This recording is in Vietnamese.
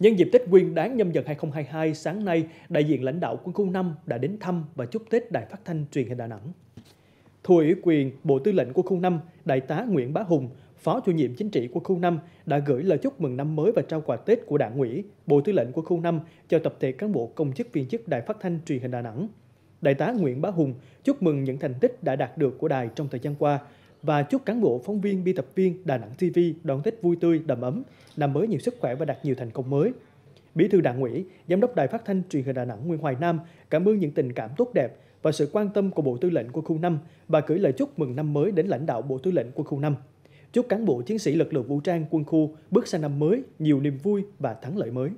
Nhân dịp Tết Nguyên Đán nhâm dần 2022, sáng nay, đại diện lãnh đạo quân khu 5 đã đến thăm và chúc Tết Đài Phát thanh Truyền hình Đà Nẵng. Thưa ủy quyền Bộ Tư lệnh Quân khu 5, Đại tá Nguyễn Bá Hùng, Phó chủ nhiệm chính trị Quân khu 5 đã gửi lời chúc mừng năm mới và trao quà Tết của Đảng ủy, Bộ Tư lệnh Quân khu 5 cho tập thể cán bộ công chức viên chức Đài Phát thanh Truyền hình Đà Nẵng. Đại tá Nguyễn Bá Hùng chúc mừng những thành tích đã đạt được của đài trong thời gian qua, và chúc cán bộ, phóng viên, biên tập viên Đà Nẵng TV đón Tết vui tươi, đầm ấm, làm mới nhiều sức khỏe và đạt nhiều thành công mới. Bí thư Đảng ủy, Giám đốc Đài Phát thanh Truyền hình Đà Nẵng Nguyễn Hoài Nam cảm ơn những tình cảm tốt đẹp và sự quan tâm của Bộ Tư lệnh Quân khu 5 và gửi lời chúc mừng năm mới đến lãnh đạo Bộ Tư lệnh Quân khu 5. Chúc cán bộ chiến sĩ lực lượng vũ trang quân khu bước sang năm mới nhiều niềm vui và thắng lợi mới.